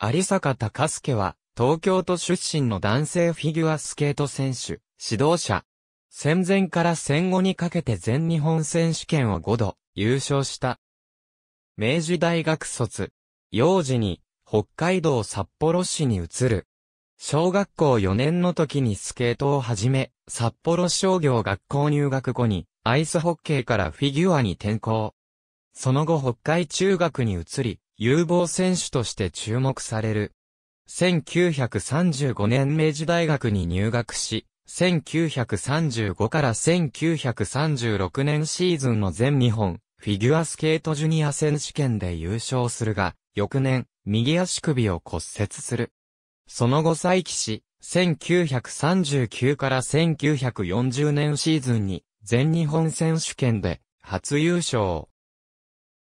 有坂隆介は、東京都出身の男性フィギュアスケート選手、指導者。戦前から戦後にかけて全日本選手権を5度、優勝した。明治大学卒。幼児に、北海道札幌市に移る。小学校4年の時にスケートを始め、札幌商業学校入学後に、アイスホッケーからフィギュアに転向。その後北海中学に移り、有望選手として注目される。1935年明治大学に入学し、1935から1936年シーズンの全日本、フィギュアスケートジュニア選手権で優勝するが、翌年、右足首を骨折する。その後再起し、1939から1940年シーズンに、全日本選手権で、初優勝。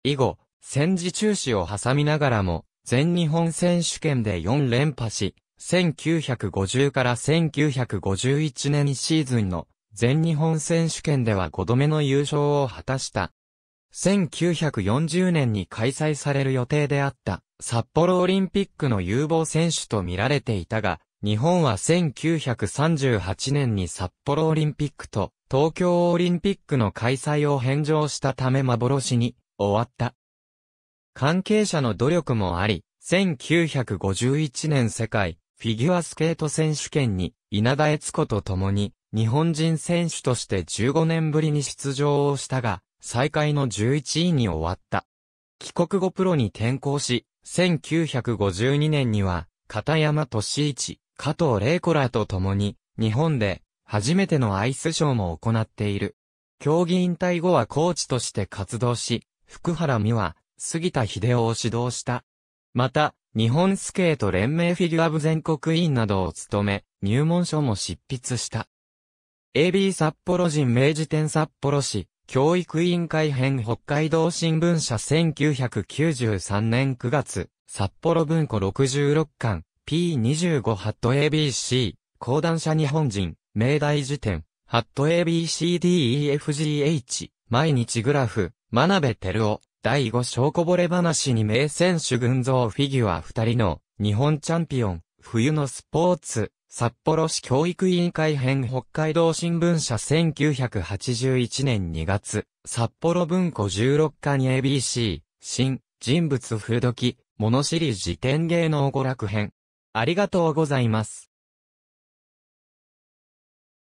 以後、戦時中止を挟みながらも、全日本選手権で4連覇し、1950から1951年シーズンの全日本選手権では5度目の優勝を果たした。1940年に開催される予定であった札幌オリンピックの有望選手と見られていたが、日本は1938年に札幌オリンピックと東京オリンピックの開催を返上したため幻に終わった。関係者の努力もあり、1951年世界フィギュアスケート選手権に稲田悦子と共に日本人選手として15年ぶりに出場をしたが、再開の11位に終わった。帰国後プロに転向し、1952年には、片山俊一、加藤玲子らと共に、日本で、初めてのアイスショーも行っている。競技引退後はコーチとして活動し、福原美は、杉田秀夫を指導した。また、日本スケート連盟フィギュア部全国委員などを務め、入門書も執筆した。AB 札幌人明治店札幌市、教育委員会編北海道新聞社1993年9月、札幌文庫66巻、P25 ハット ABC、講談社日本人、明大辞典、ハット ABCDEFGH、毎日グラフ、真鍋照夫。第5章こぼれ話に名選手群像フィギュア2人の日本チャンピオン、冬のスポーツ、札幌市教育委員会編北海道新聞社1981年2月、札幌文庫16巻 ABC、新、人物古時、物知り辞典芸能娯楽編。ありがとうございます。